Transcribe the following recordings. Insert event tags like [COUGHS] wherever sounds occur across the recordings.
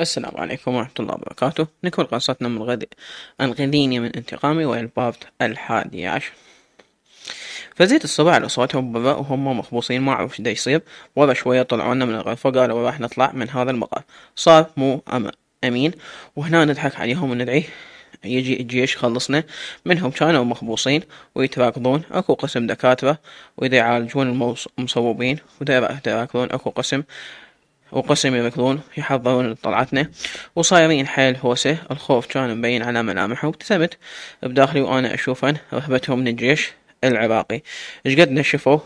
السلام عليكم ورحمة الله وبركاته نكمل قصتنا من غد أنقذيني من انتقامي والبابت الحادي عشر فزيت الصبح على صوتهم برا وهم مخبوصين ما عرفوا شدي يصير ورا شوية طلعونا من الغرفة قالوا راح نطلع من هذا المقر صار مو أم... أمين وهنا نضحك عليهم وندعي يجي الجيش خلصنا منهم كانوا مخبوصين ويتراكضون أكو قسم دكاترة وإذا يعالجون المصوبين وإذا يتراكضون أكو قسم وقسم يركضون يحضرون طلعتنا وصايرين حيل هوسة الخوف كان مبين على ملامحه وابتسمت بداخلي وأنا أشوفن رهبتهم من الجيش العراقي شقد نشفوا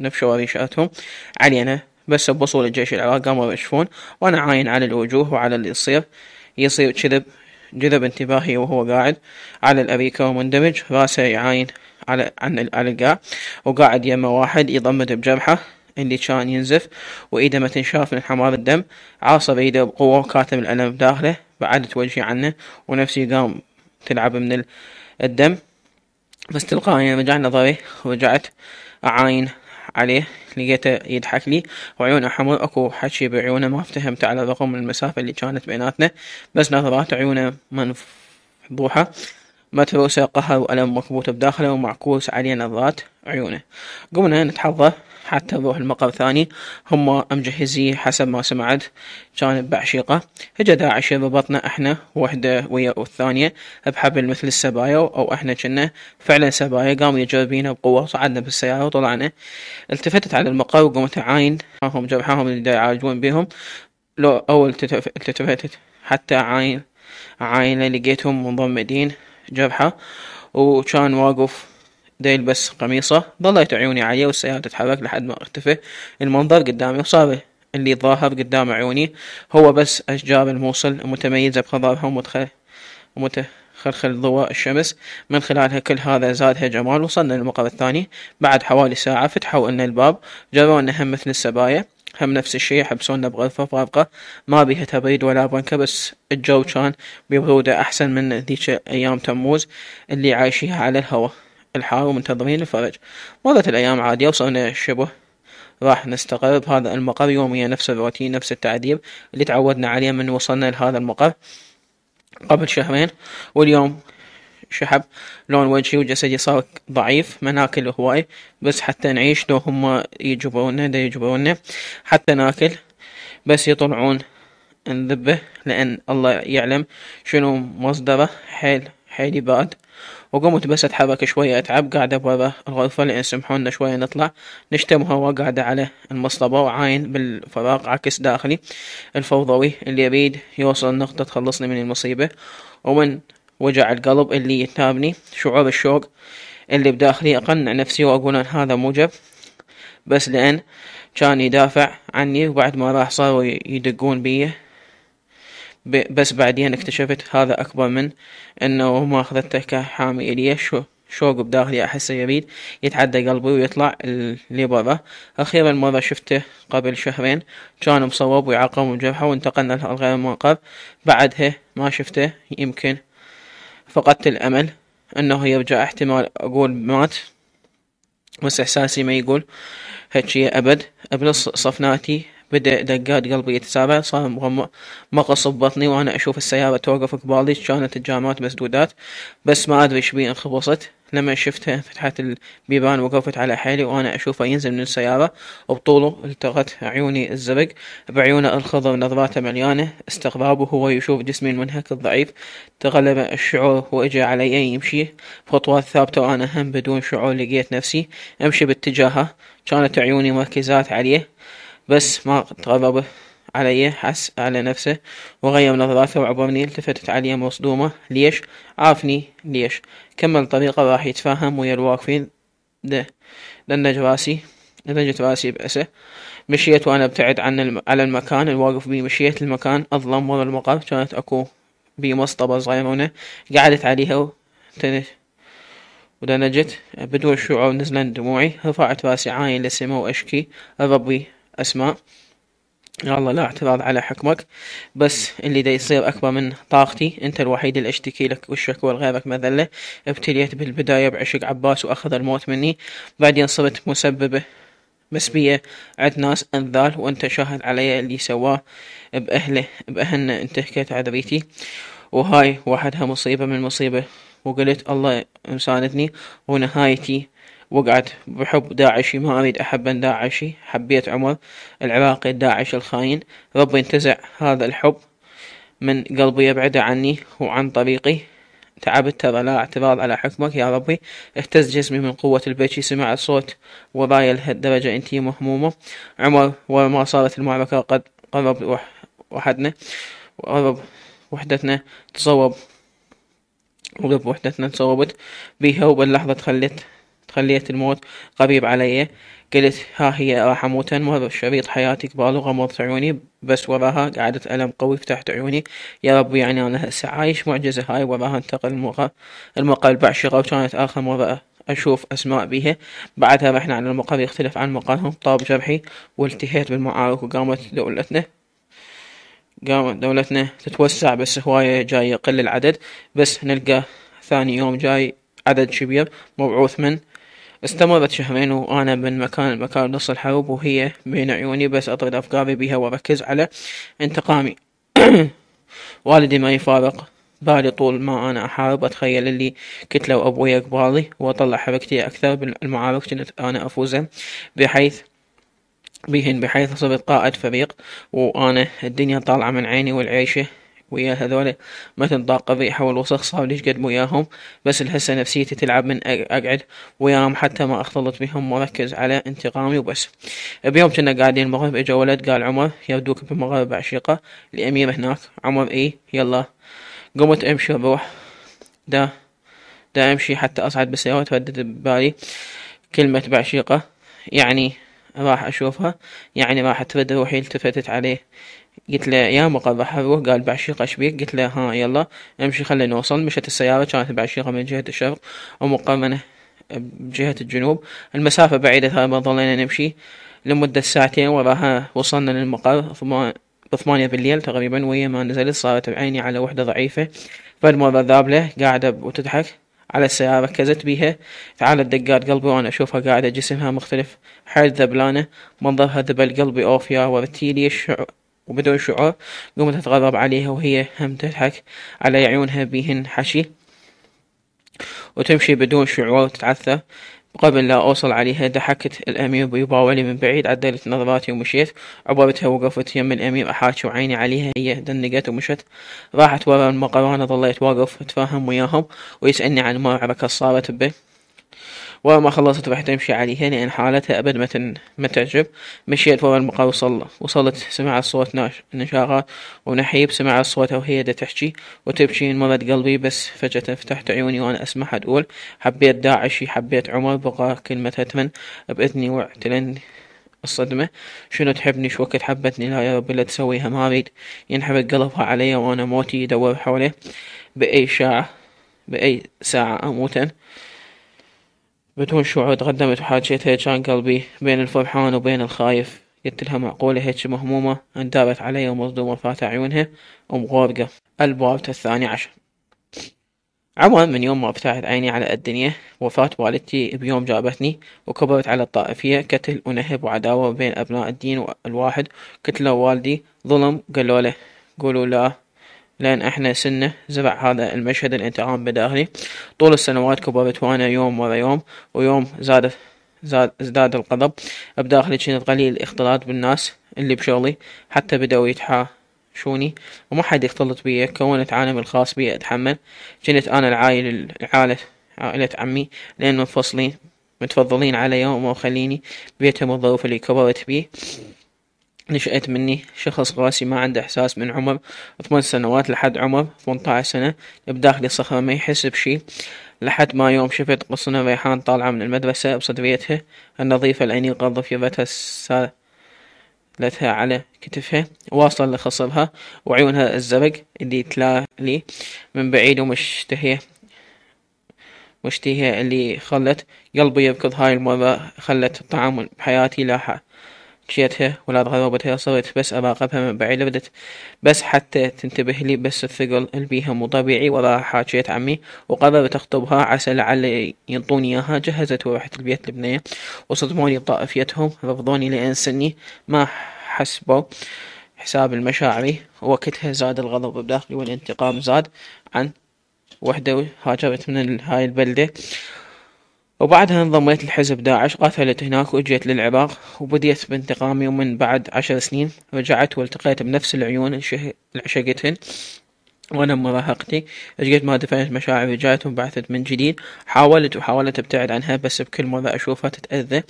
نفشوا ريشاتهم علينا بس بوصول الجيش العراقي قاموا يشفون وأنا عاين على الوجوه وعلى اللي يصير يصير كذب جذب انتباهي وهو قاعد على الأريكة ومندمج راسه يعاين على عن على القاع وقاعد يمه واحد يضمد بجرحه اللي كان ينزف وإيده ما تنشاف من حمار الدم عاصر إيده بقوة وكاتم الألم بداخله بعد وجهي عنه ونفسي قام تلعب من الدم بس تلقائيا رجع نظري ورجعت أعاين عليه لقيته يضحك لي وعيونه حمر اكو حكي بعيونه ما افتهمت على الرغم من المسافة اللي كانت بيناتنا بس نظرات عيونه منفضوحة مات رؤوسه قهر وألم مكبوت بداخله ومعكوس عليه نظرات عيونه قمنا نتحظى حتى نروح المقر ثاني هم أم حسب ما سمعت كان بعشيقة هجا داعش ربطنا احنا وحدة ويا الثانية بحبل مثل السبايا أو احنا كنا فعلا سبايا قام يجربينا بقوة صعدنا بالسيارة وطلعنا التفتت على المقر وقمت عاين هم جرحاهم اللي يعالجون بيهم لو أول التفتت حتى عاين عاينة لقيتهم منضمدين جبحه وكان واقف دا يلبس قميصه ضليت عيوني عليه والسيارة تتحرك لحد ما اختفى المنظر قدامي وصار اللي ظاهر قدام عيوني هو بس أشجار الموصل متميزة بخضارها ومتخلخل ضوء الشمس من خلالها كل هذا زادها جمال وصلنا للمقر الثاني بعد حوالي ساعة فتحوا لنا الباب جروا هم مثل السبايا هم نفس الشيء حبسونا بغرفة فارقة ما بيها تبريد ولا بنكة بس الجو كان ببرودة أحسن من ذيك أيام تموز اللي عايشيها على الهواء الحار ومنتظرين الفرج مرت الأيام عادية وصرنا شبه راح نستقر بهذا المقر يوميا نفس الروتين نفس التعذيب اللي تعودنا عليه من وصلنا لهذا المقر قبل شهرين واليوم شحب لون وجهي وجسدي صار ضعيف ما ناكل هواي بس حتى نعيش لو هم يجبرونا دا يجبرونا حتى ناكل بس يطلعون نذبه لأن الله يعلم شنو مصدره حيل حيلي باد وقمت بس أتحرك شوية أتعب قاعدة برا الغرفة لأن سمحونا شوية نطلع نشتم هوا قاعدة على المصطبة وعاين بالفراغ عكس داخلي الفوضوي اللي يريد يوصل نقطة تخلصني من المصيبة ومن وجع القلب اللي يتابني شعور الشوق اللي بداخلي أقنع نفسي وأقول أن هذا موجب بس لأن كان يدافع عني وبعد ما راح صاروا يدقون بي بس بعدين اكتشفت هذا أكبر من أنه ما أخذته كحامي إلي شو شوق بداخلي أحسه يريد يتعدى قلبي ويطلع اللي برا أخيرا مرة شفته قبل شهرين كان مصوب ويعقم وجرحه وانتقلنا لغير منقذ بعدها ما شفته يمكن فقدت الأمل أنه يرجع احتمال أقول مات بس إحساسي ما يقول هالشي أبد أبلغ صفناتي بدأ دقات قلبي يتسارع صار مغص ببطني وأنا أشوف السيارة توقف قبالي كانت الجامات مسدودات بس ما أدري إيش بيه انخبصت لما شفتها فتحت البيبان وقفت على حيلي وأنا أشوفه ينزل من السيارة وبطوله التقت عيوني الزرق بعيونه الخضر نظراته مليانة استغراب وهو يشوف جسمي المنهك الضعيف تغلب الشعور وإجا علي يمشي بخطوات ثابتة وأنا هم بدون شعور لقيت نفسي أمشي باتجاهه كانت عيوني مركزات عليه بس ما غضب علي حس على نفسه وغير نظراته وعبرني التفتت علي مصدومة ليش عافني ليش كمل طريقة راح يتفاهم ويا الواقفين ده دنج راسي دنجت راسي بأسه مشيت وأنا ابتعد عن على المكان الواقف بيه مشيت المكان أظلم ورا المقر كانت أكو بي مصطبة صغيرونة قعدت عليها وتنش ودنجت بدون شعور نزلن دموعي رفعت راسي عاين للسماء وأشكي ربي أسماء يا الله لا اعتراض على حكمك بس اللي دا يصير أكبر من طاقتي أنت الوحيد اللي أشتكي لك والشكوى لغيرك مذلة ابتليت بالبداية بعشق عباس وأخذ الموت مني بعدين صرت مسببة مسبية عد ناس أنذال وأنت شاهد علي اللي سواه بأهله بأهلنا أنت حكيت عذريتي وهاي وحدها مصيبة من مصيبة وقلت الله مساندني ونهايتي وقعت بحب داعشي ما أريد أحبا داعشي حبيت عمر العراقي الداعش الخاين ربي انتزع هذا الحب من قلبي ابعده عني وعن طريقي تعبت ترى لا اعتراض على حكمك يا ربي اهتز جسمي من قوة البيتشي سمع الصوت ورايا لهالدرجة انتي مهمومة عمر وما صارت المعركة قد قرب وحدنا وقرب وحدتنا تصوب وقرب وحدتنا تصوبت بيها وباللحظة تخلت تخليت الموت قريب علي قلت ها هي راح أموت أنمر شريط حياتي قبال غمضت عيوني بس وراها قعدت ألم قوي فتحت عيوني يا رب يعني أنا هسه عايش معجزة هاي وراها انتقل الموقع البعشرة وكانت آخر مرة أشوف أسماء بيها بعدها رحنا على المقر يختلف عن مقرهم طاب جرحي والتهيت بالمعارك وقامت دولتنا قامت دولتنا تتوسع بس هواية جاي يقل العدد بس نلقى ثاني يوم جاي عدد كبير مبعوث من استمرت شهرين وأنا من مكان لمكان نص الحروب وهي بين عيوني بس أطرد أفكاري بها وأركز على انتقامي [COUGHS] والدي ما يفارق بالي طول ما أنا أحارب أتخيل اللي كتلوا أبوي اقبالي وأطلع حركتي أكثر بالمعارك كنت أنا أفوز بحيث بهن بحيث صرت قائد فريق وأنا الدنيا طالعة من عيني والعيشة ويا هذول تنطاق ضاق حول والوسخ صار ليش قد وياهم بس الحسة نفسيتي تلعب من أقعد وياهم حتى ما أختلط بهم وأركز على انتقامي وبس بيوم كنا قاعدين المغرب إجا ولد قال عمر يودوك بالمغرب عشيقة الامير هناك عمر إي يلا قمت أمشي بروح دا دا أمشي حتى أصعد بالسيارة تردد ببالي كلمة بعشيقة يعني راح أشوفها يعني راح أترد روحي التفتت عليه قلت له يا راح اروح قال بعشيقة اشبيك قلت له ها يلا امشي خلينا نوصل مشت السيارة كانت بعشيقة من جهة الشرق ومقرنة بجهة الجنوب المسافة بعيدة ترى ما ظلينا نمشي لمدة ساعتين وراها وصلنا للمقر بثمانية بالليل تقريبا ويا ما نزلت صارت بعيني على وحدة ضعيفة فالمرة ذابلة قاعدة وتضحك على السيارة ركزت بيها تعالت دقات قلبي وأنا أشوفها قاعدة جسمها مختلف حيل ذبلانة منظرها ذبل قلبي أوفيا ورتي ورتيلي الشعور وبدون شعور قمت أتغرب عليها وهي هم تضحك على عيونها بيهن حشي وتمشي بدون شعور تتعثر قبل لا أوصل عليها ضحكت الأمير بيباولي من بعيد عدلت نظراتي ومشيت عبرتها وقفت يم الأمير أحاكي وعيني عليها هي دنقت ومشت راحت ورا المقرانة ظليت واقف أتفاهم وياهم ويسألني عن المعركة صارت به وما خلصت راح تمشي عليها لأن حالتها أبد ما ما تعجب مشيت ورا المقهى وصل وصلت سمعت صوت نشاغات ونحيب سمعت صوتها وهي دا تحكي وتبكي انمرض قلبي بس فجأة فتحت عيوني وأنا أسمعها تقول حبيت داعشي حبيت عمر بقى كلمة هتمن بإذني واعتلن الصدمة شنو تحبني شو وقت حبتني لا يا رب لا تسويها ما أريد ينحرق قلبها علي وأنا موتي يدور حوله بأي شاعة بأي ساعة أموتن بدون شعور تقدمت وحاجتها جان قلبي بين الفرحان وبين الخايف قلت لها معقولة هيك مهمومة اندابت علي ومصدومة فات عيونها أم غورقة البارت الثاني عشر عمر من يوم ما فتحت عيني على الدنيا وفاة والدتي بيوم جابتني وكبرت على الطائفية كتل ونهب وعداوة بين أبناء الدين الواحد كتله والدي ظلم قالوا له قولوا لا لأن احنا سنة زرع هذا المشهد الانتقام بداخلي طول السنوات كبرت وأنا يوم ورا يوم ويوم زاد زاد ازداد الغضب بداخلي كنت قليل الاختلاط بالناس اللي بشغلي حتى بدأوا يتحاشوني وما حد يختلط بيا كونت عالمي الخاص بيا أتحمل كنت أنا العائلة عائلة عائلة عمي لأن منفصلين متفضلين علي وما خليني بيتهم الظروف اللي كبرت بيه نشأت مني شخص قاسي ما عنده إحساس من عمر ثمان سنوات لحد عمر ثمنتاعش سنة بداخلي صخرة ما يحس بشي لحد ما يوم شفت قصنا ريحان طالعة من المدرسة بصدريتها النظيفة الأنيقة ضفيرتها سالتها على كتفها واصلة لخصرها وعيونها الزرق اللي تلالي من بعيد ومشتهية مشتهية اللي خلت قلبي يركض هاي المرة خلت الطعام بحياتي لاحق كشيتها ولا ضربتها صرت بس أراقبها من بعيد لبدت بس حتى تنتبه لي بس الثقل البيها مو طبيعي وراها حاجيت عمي وقررت أخطبها عسى لعل ينطوني إياها جهزت ورحت البيت البنية وصدموني طائفيتهم رفضوني لأن سني ما حسبوا حساب المشاعري وقتها زاد الغضب بداخلي والانتقام زاد عن وحدة هاجرت من هاي البلدة وبعدها انضميت لحزب داعش قاتلت هناك وجيت للعراق وبديت بانتقامي ومن بعد عشر سنين رجعت والتقيت بنفس العيون اللي عشقتهن وأنا بمراهقتي اجيت ما دفنت مشاعري رجعت وانبعثت من جديد حاولت وحاولت أبتعد عنها بس بكل مرة أشوفها تتأذى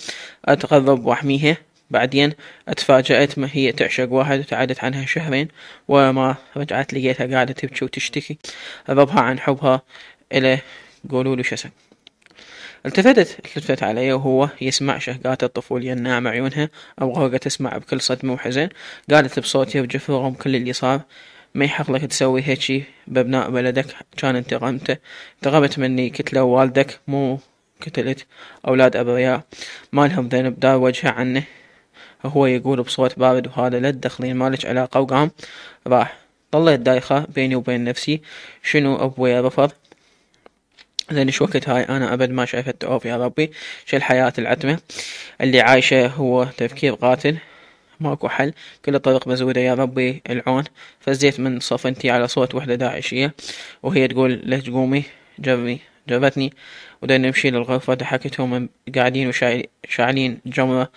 أتغضب وأحميها بعدين اتفاجأت ما هي تعشق واحد وتعادت عنها شهرين وما رجعت لقيتها قاعدة تبكي وتشتكي ربها عن حبها إلى قولوا لي شسم التفتت التفت علي وهو يسمع شهقات الطفولية الناعمة عيونها أبغى تسمع بكل صدمة وحزن قالت بصوتها رغم كل اللي صار ما يحق لك تسوي هيك بأبناء بلدك كان انتقمته انتقمت مني كتلة والدك مو كتلة أولاد أبرياء ما لهم ذنب دار وجهه عنه هو يقول بصوت بارد وهذا لا تدخلين مالك علاقة وقام راح طلعت دايخة بيني وبين نفسي شنو أبويا رفض زين شو وقت هاي انا ابد ما شايف التعوف يا ربي شو الحياة العتمة اللي عايشة هو تفكير قاتل ماكو حل كل الطرق مزودة يا ربي العون فزيت من صفنتي على صوت وحدة داعشية وهي تقول لا تقومي جري جابتني وبدأنا نمشي للغرفة ضحكتهم قاعدين وشاعلين جمرة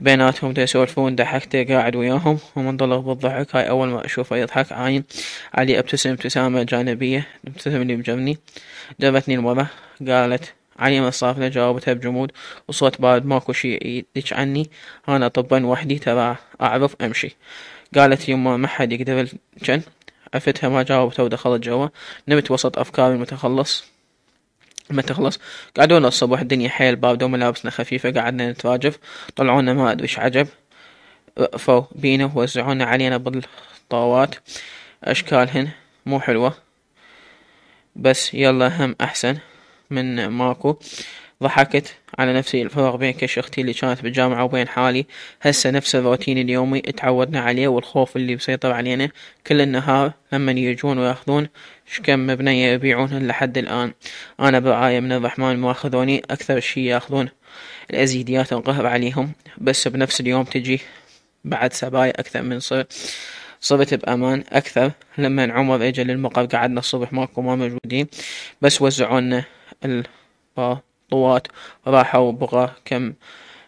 بيناتهم دا يسولفون ضحكت قاعد وياهم ومنطلق بالضحك هاي أول ما أشوفه يضحك عاين علي ابتسم ابتسامة جانبية ابتسم اللي بجمني جابتني المرة قالت علي من صافلة جاوبتها بجمود وصوت بارد ماكو شي يدج عني أنا طبا وحدي ترى أعرف أمشي قالت يما ما حد يقدر الجن عفتها ما جاوبتها ودخلت جوا نمت وسط أفكاري المتخلص ما تخلص قعدونا الصبح الدنيا حيل باردة وملابسنا خفيفة قعدنا نتراجف طلعونا ما أدري إيش عجب فو بينا ووزعونا علينا بالطاوات أشكالهن مو حلوة بس يلا هم أحسن من ماكو ضحكت على نفسي الفرق بين كش أختي اللي كانت بالجامعة وبين حالي هسه نفس الروتين اليومي اتعودنا عليه والخوف اللي مسيطر علينا كل النهار لما يجون وياخذون شكم مبنية يبيعونهن لحد الآن أنا برعاية من الرحمن ما أخذوني أكثر شي ياخذون الأزيديات القهر عليهم بس بنفس اليوم تجي بعد سبايا أكثر من صر صرت بأمان أكثر لما عمر إجا للمقر قعدنا الصبح ماكو ما موجودين بس وزعونا البار طوات راحوا بغى كم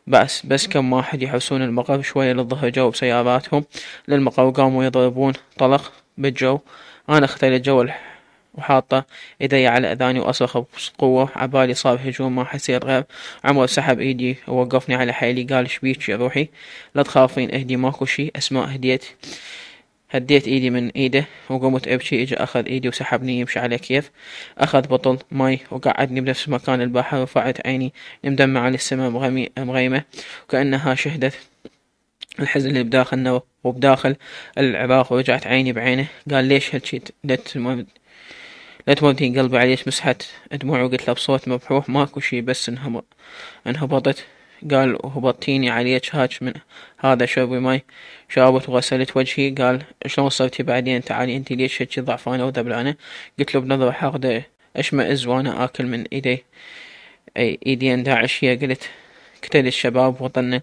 بس بس كم واحد يحسون المقا شوية للظهر جو بسياراتهم للمقا وقاموا يضربون طلق بالجو أنا اختلي الجو وحاطة إيدي على أذاني وأصرخ بقوة عبالي صار هجوم ما حسيت غير عمر سحب إيدي ووقفني على حيلي قال شبيك يا روحي لا تخافين اهدي ماكو شي أسماء هديت هديت ايدي من ايده وقمت ابكي اجا اخذ ايدي وسحبني يمشي على كيف اخذ بطل ماي وقعدني بنفس مكان البحر ورفعت عيني مدمعة للسماء مغيمة وكأنها شهدت الحزن اللي بداخلنا وبداخل العباق ورجعت عيني بعينه قال ليش هالشي لا تموتين قلبي عليش مسحت دموعي وقلت له بصوت مبحوح ماكو شي بس انهبطت قال هبطيني على هاتش من هذا شرب ماي شربت وغسلت وجهي قال شلون صرتي بعدين تعالي انت ليش هيك ضعفانة وذبلانة قلت له بنظرة حاقدة اشمئز وانا اكل من ايدي اي ايدين داعشية قلت قتل الشباب وطنه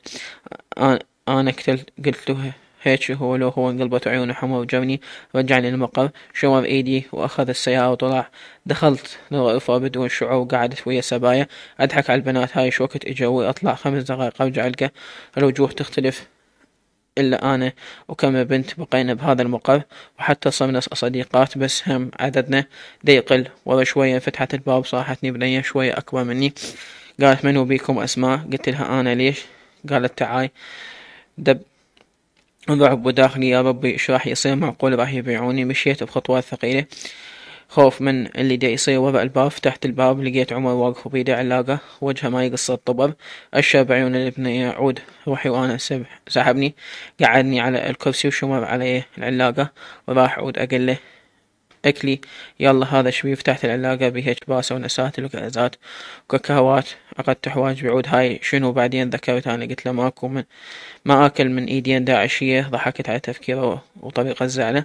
انا قتل قلت له هيتش هو لو هو انقلبت عيونه حمى وجمني رجعني للمقر شوم ايدي واخذ السيارة وطلع دخلت للغرفة بدون شعور وقعدت ويا سبايا اضحك على البنات هاي وقت اجوي اطلع خمس دقائق ارجع القى الوجوه تختلف إلا أنا وكم بنت بقينا بهذا المقر وحتى صرنا صديقات بس هم عددنا ديقل ورا شوية فتحت الباب صاحتني بنية شوية أكبر مني قالت منو بيكم أسماء قلت لها أنا ليش قالت تعاي دب ضعف بداخلي يا ربي شو راح يصير معقول راح يبيعوني مشيت بخطوات ثقيلة خوف من اللي دا يصير وراء الباب فتحت الباب لقيت عمر واقف بيده علاقة وجهه ما يقص الطبر أشى بعيون الابن يعود روحي وأنا سحبني قعدني على الكرسي وشمر عليه العلاقة وراح عود أقله أكلي يلا هذا شوي فتحت العلاقة بها باسة ونسات وكعزات وككهوات عقدت حواج بعود هاي شنو بعدين ذكرت أنا قلت له ماكو من ما أكل من إيدين داعشية ضحكت على تفكيره وطريقة زعله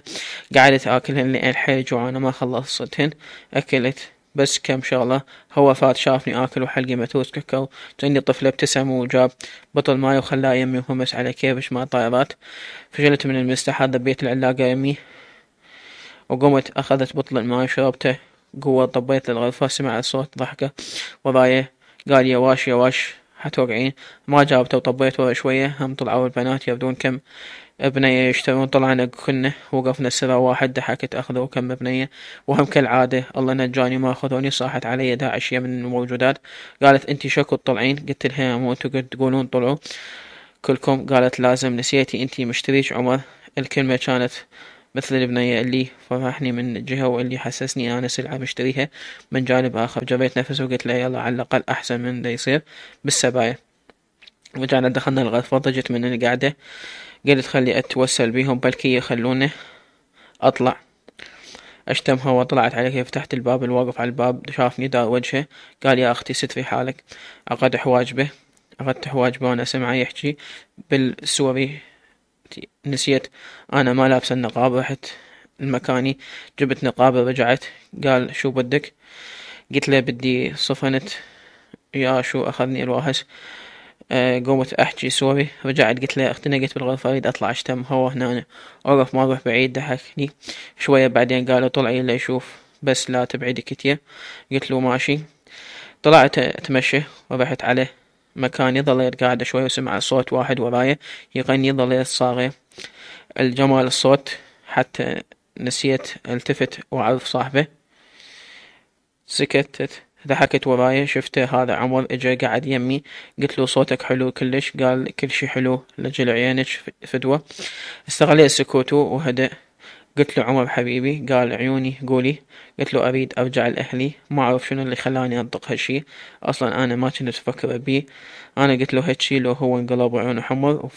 قعدت آكلهن لأن حيل جوعانة ما خلصتهن أكلت بس كم شغلة هو فات شافني آكل وحلقي متوس ككو جني طفلة ابتسم وجاب بطل ماي وخلاه يمي وهمس على كيفش ما طائرات فجلت من المستحى ذبيت العلاقة يمي وقمت أخذت بطل الماء شربته قوة طبيت للغرفة سمع صوت ضحكة ورايه قال يا واش يا واش حتوقعين ما جابته وطبيت ورا شوية هم طلعوا البنات يبدون كم بنية يشترون طلعنا كنا وقفنا السرة واحد ضحكت أخذوا كم بنية وهم كالعادة الله نجاني ما أخذوني صاحت علي داعشية من الموجودات قالت أنتي شكو تطلعين قلت لها مو أنتوا تقولون طلعوا كلكم قالت لازم نسيتي أنتي مشتريش عمر الكلمة كانت مثل البنية اللي فرحني من جهة واللي حسسني أنا سلعة مشتريها من جانب آخر جبيت نفسي وقلت له يلا على الأقل أحسن من دا يصير بالسبايا رجعنا دخلنا الغرفة ضجت من القعدة قلت خلي أتوسل بيهم بلكي يخلونه أطلع أشتمها وطلعت عليك فتحت الباب الواقف على الباب شافني دار وجهه قال يا أختي ست في حالك أقدح حواجبه أفتح حواجبه وأنا سمعه يحكي بالسوري نسيت أنا ما لابسة النقاب رحت المكاني جبت نقابة رجعت قال شو بدك قلت له بدي صفنت يا شو أخذني الواهس آه، قومت احجي أحكي سوري رجعت قلت له اختنقت بالغرفة أريد أطلع أشتم هو هنا أعرف ما أروح بعيد ضحكني شوية بعدين قال طلعي يشوف بس لا تبعدي كتير قلت له ماشي طلعت أتمشى ورحت عليه مكان يظل قاعدة شوي وسمع صوت واحد ورايا يغني ظليت صاغي الجمال الصوت حتى نسيت التفت وعرف صاحبه سكتت ضحكت وراي شفته هذا عمر اجا قعد يمي قلت له صوتك حلو كلش قال كل شي حلو لجل عينك فدوة استغليت سكوته وهدأ قلت له عمر حبيبي قال عيوني قولي قلت له أريد أرجع لأهلي ما أعرف شنو اللي خلاني أنطق هالشي أصلا أنا ما كنت أفكر بيه أنا قلت له هالشي لو هو انقلب عيونه حمر